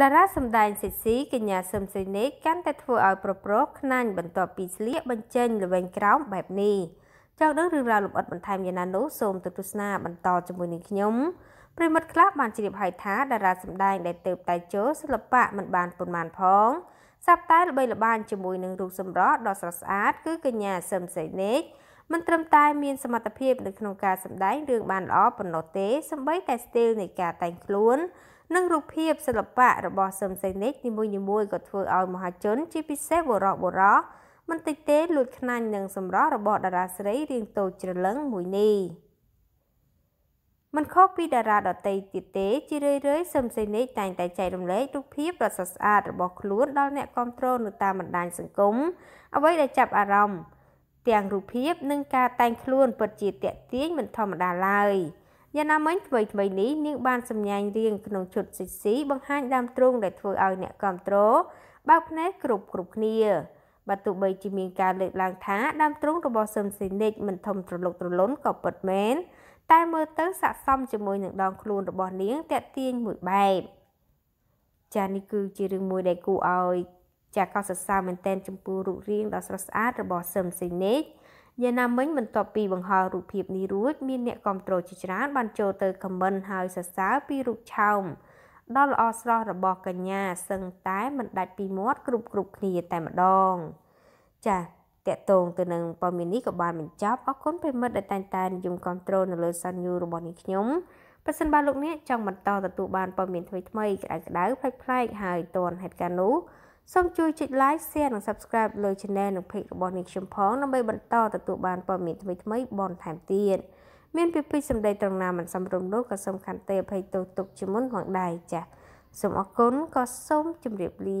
តារាសម្ដែងសិស៊ីកញ្ញាសឹមសុយនេកកាន់តែធ្វើឲ្យប្រប្រុសខ្នាញ់បន្ទាប់ពីស្លៀកបញ្ចេញល្វែងក្រោមបែបនេះចង់ដឹងរឿងរ៉ាវលម្អិតបន្ថែមយ៉ាងណានោះសូមទៅទស្សនាបន្តជាមួយនឹងខ្ញុំប្រិមិត្តខ្លះបានជ្រាបហើយថាតារា សម្ដែងដែលទៅតែចូលសិល្បៈមិនបានប៉ុន្មានផងសັບតែល្បីល្បាញជាមួយនឹងរូបសម្រស់ដ៏ស្រស់ស្អាត គឺកញ្ញាសឹមសុយនេកមិនត្រឹមតែមានសមត្ថភាពនៅក្នុងការសម្ដែងរឿងបានល្អប៉ុណ្ណោះទេសម្បីតែស្ទីលនៃការតែងខ្លួននិងរូបភាពសិល្បៈរបស់សឹមសេនិកនីមួយៗក៏ធ្វើឲ្យមហាជន ជាពិសេសបុរសបុរសមិនតិចទេ លួចខ្នាញ់នឹងសម្រស់របស់តារាស្រីរៀងតូចច្រឡឹងមួយនេះមិនខុសពីតារាដទៃទៀតទេជារឿយៗសឹមសេនេកតែងតែចែករំលែករូបភាពដ៏ស្អាតរបស់ខ្លួនដល់អ្នកគ្រប់គ្រងនៅតាមបណ្ដាញសង្គមអ្វីដែលចាប់អារម្មណ៍ទាំងរូបភាពនិងការតែងខ្លួនពិតជាតាក់ទាញមិនធម្មតាឡើយ។យ៉ាងណាមិញថ្មីថ្មីនេះនាងបានសម្ញាញរៀងក្នុងឈុតស៊ីស៊ីបង្ហាញដើមទ្រូងដែលធ្វើឲ្យអ្នកគ្រប់គ្រងបើកភ្នែកគ្រប់គ្រប់គ្នា បើទោះបីជាមានការលើកឡើង ថាដើមទ្រូងរបស់សឹមសេនិចមិនធំត្រលុកត្រលុនក៏ពិតមែនតែមើលទៅស័ក្តិសមជាមួយនឹងដងខ្លួនរបស់នាងតាក់ទាញមួយបែបចានេះគឺជារឿងមួយ ដែលគួរឲ្យចាកោសរសើរមែនតែនចំពោះរូបរាងដ៏ស្រស់ស្អាតរបស់សឹមសេនិចយ៉ាងណាមិញបន្ទាប់ពីបង្ហោះរូបភាពនេះរួចមានអ្នកគាំទ្រជាច្រើន បានចូលទៅខមមិនហើយសរសើរពីរូបឆោមដ៏ល្អស្រស់របស់កញ្ញាសឹងតែមិនដាច់ពីមាត់គ្រប់គ្រប់គ្នាតែម្ដង ចា៎តកតងទៅនឹងព័ត៌មាននេះក៏បានបញ្ចប់អរគុណប្រិមិត្តដែលតែងតែនិយមគ្រប់គ្រងនៅលើសានយូរបស់នាងខ្ញុំបើសិនបើលោកអ្នកចង់បន្តទទួលបានព័ត៌មានថ្មីៗក្តៅៗប្លែកៗហើយទាន់ហេតុការណ៍នោះសូមជួយចុច like share និង subscribe លើ channel និង page របស់នាងខ្ញុំផងដើម្បីបន្តទទួលបានព័ត៌មានថ្មីៗបន្ថែមទៀតមានពីពីសម្ដីត្រង់ណាមិនសំរុំនោះក៏សូមខន្តីអភ័យទោសទុកជាមុនផងដែរចា៎សូមអរគុណក៏សូមជម្រាបលា